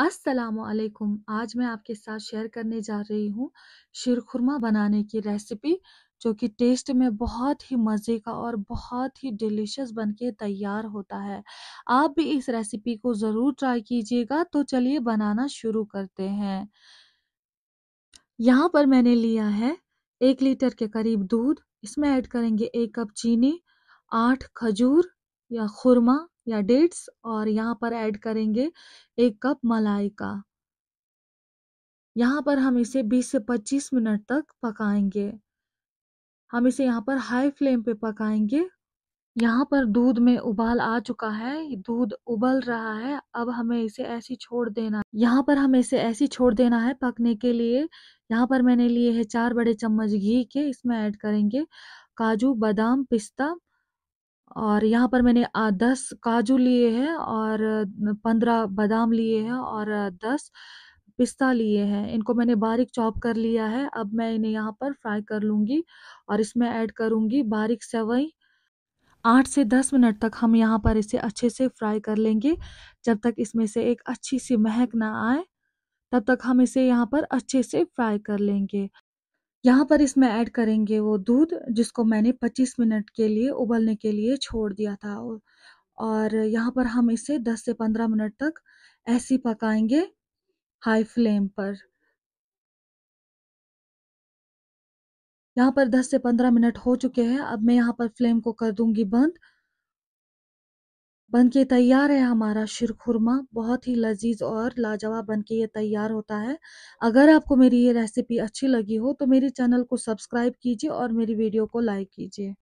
अस्सलामुअलैकुम आज मैं आपके साथ शेयर करने जा रही हूँ शिरखुरमा बनाने की रेसिपी जो कि टेस्ट में बहुत ही मज़े का और बहुत ही डिलीशियस बनके तैयार होता है आप भी इस रेसिपी को ज़रूर ट्राई कीजिएगा तो चलिए बनाना शुरू करते हैं यहाँ पर मैंने लिया है एक लीटर के करीब दूध इसमें ऐड करेंगे एक कप चीनी आठ खजूर या खुरमा या डेट्स और यहाँ पर ऐड करेंगे एक कप मलाई का यहाँ पर हम इसे 20 से 25 मिनट तक पकाएंगे हम इसे यहाँ पर हाई फ्लेम पे पकाएंगे यहाँ पर दूध में उबाल आ चुका है दूध उबल रहा है अब हमें इसे ऐसी छोड़ देना यहाँ पर हमें इसे ऐसी छोड़ देना है पकने के लिए यहाँ पर मैंने लिए है चार बड़े चम्मच घी के इसमें ऐड करेंगे काजू बादाम पिस्ता और यहाँ पर मैंने दस काजू लिए हैं और पंद्रह बादाम लिए हैं और दस पिस्ता लिए हैं इनको मैंने बारीक चॉप कर लिया है अब मैं इन्हें यहाँ पर फ्राई कर लूँगी और इसमें ऐड करूँगी बारीक सेवई आठ से दस मिनट तक हम यहाँ पर इसे अच्छे से फ्राई कर लेंगे जब तक इसमें से एक अच्छी सी महक ना आए तब तक हम इसे यहाँ पर अच्छे से फ्राई कर लेंगे यहाँ पर इसमें ऐड करेंगे वो दूध जिसको मैंने 25 मिनट के लिए उबलने के लिए छोड़ दिया था और यहाँ पर हम इसे 10 से 15 मिनट तक ऐसे पकाएंगे हाई फ्लेम पर यहाँ पर 10 से 15 मिनट हो चुके हैं अब मैं यहाँ पर फ्लेम को कर दूंगी बंद बन के तैयार है हमारा शिरखुरमा बहुत ही लजीज और लाजवाब बन के ये तैयार होता है अगर आपको मेरी ये रेसिपी अच्छी लगी हो तो मेरे चैनल को सब्सक्राइब कीजिए और मेरी वीडियो को लाइक कीजिए